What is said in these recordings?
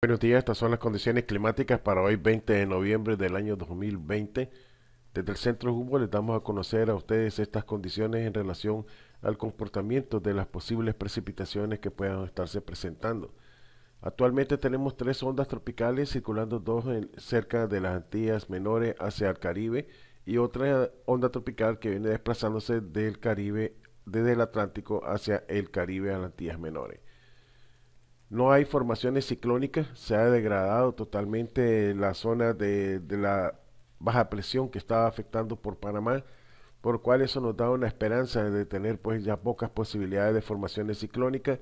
Buenos días, estas son las condiciones climáticas para hoy 20 de noviembre del año 2020. Desde el Centro Hugo les damos a conocer a ustedes estas condiciones en relación al comportamiento de las posibles precipitaciones que puedan estarse presentando. Actualmente tenemos tres ondas tropicales circulando dos cerca de las Antillas Menores hacia el Caribe y otra onda tropical que viene desplazándose del Caribe desde el Atlántico hacia el Caribe a las Antillas Menores. No hay formaciones ciclónicas, se ha degradado totalmente la zona de, la baja presión que estaba afectando por Panamá, por lo cual eso nos da una esperanza de tener pues ya pocas posibilidades de formaciones ciclónicas.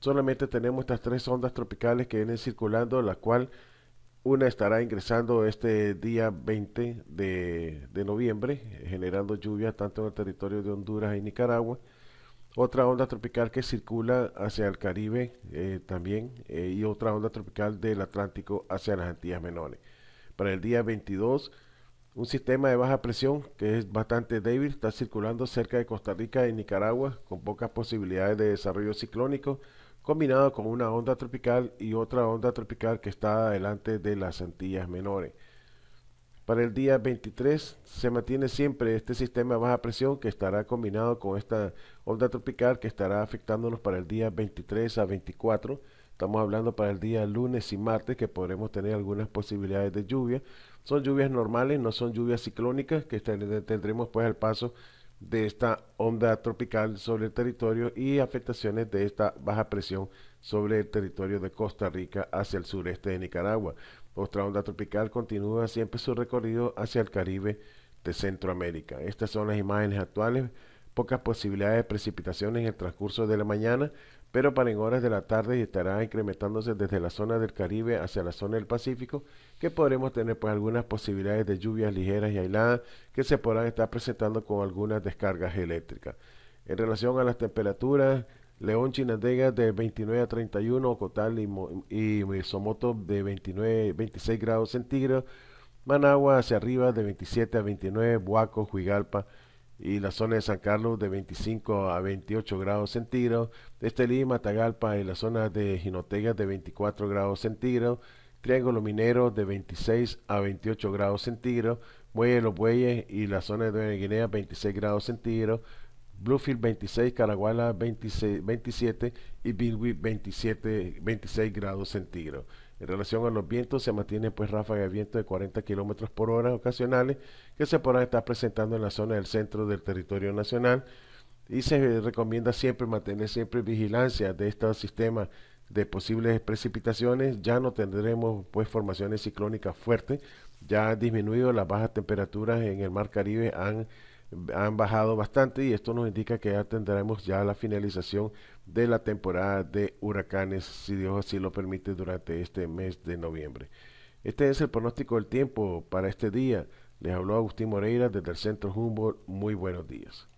Solamente tenemos estas tres ondas tropicales que vienen circulando, la cual una estará ingresando este día 20 de, de noviembre, generando lluvia tanto en el territorio de Honduras y Nicaragua otra onda tropical que circula hacia el Caribe eh, también eh, y otra onda tropical del Atlántico hacia las Antillas Menores. Para el día 22, un sistema de baja presión que es bastante débil está circulando cerca de Costa Rica y Nicaragua con pocas posibilidades de desarrollo ciclónico, combinado con una onda tropical y otra onda tropical que está adelante de las Antillas Menores. Para el día 23 se mantiene siempre este sistema de baja presión que estará combinado con esta onda tropical que estará afectándonos para el día 23 a 24. Estamos hablando para el día lunes y martes que podremos tener algunas posibilidades de lluvia. Son lluvias normales, no son lluvias ciclónicas que tendremos pues al paso de esta onda tropical sobre el territorio y afectaciones de esta baja presión sobre el territorio de Costa Rica hacia el sureste de Nicaragua otra onda tropical continúa siempre su recorrido hacia el Caribe de Centroamérica. Estas son las imágenes actuales. Pocas posibilidades de precipitaciones en el transcurso de la mañana, pero para en horas de la tarde y estará incrementándose desde la zona del Caribe hacia la zona del Pacífico, que podremos tener pues algunas posibilidades de lluvias ligeras y aisladas que se podrán estar presentando con algunas descargas eléctricas. En relación a las temperaturas, León Chinandega de 29 a 31, Ocotal y, Somoto de 29, 26 grados centígrados, Managua hacia arriba de 27 a 29, Huaco, Juigalpa y la zona de San Carlos de 25 a 28 grados centígrados, Estelí, Matagalpa y la zona de Jinotega de 24 grados centígrados, Triángulo Minero de 26 a 28 grados centígrados, Muelle de los Bueyes y la zona de Nueva Guinea 26 grados centígrados, Bluefield 26, Caraguala 27 y Bilwi 26 grados centígrados. En relación a los vientos, se mantiene pues ráfagas de viento de 40 kilómetros por hora ocasionales que se podrán estar presentando en la zona del centro del territorio nacional y se recomienda siempre mantener siempre vigilancia de estos sistemas de posibles precipitaciones. Ya no tendremos pues formaciones ciclónicas fuertes, ya ha disminuido las bajas temperaturas en el mar Caribe han han bajado bastante y esto nos indica que ya tendremos ya la finalización de la temporada de huracanes, si Dios así lo permite, durante este mes de noviembre. Este es el pronóstico del tiempo para este día. Les habló Agustín Moreira desde el Centro Humboldt. Muy buenos días.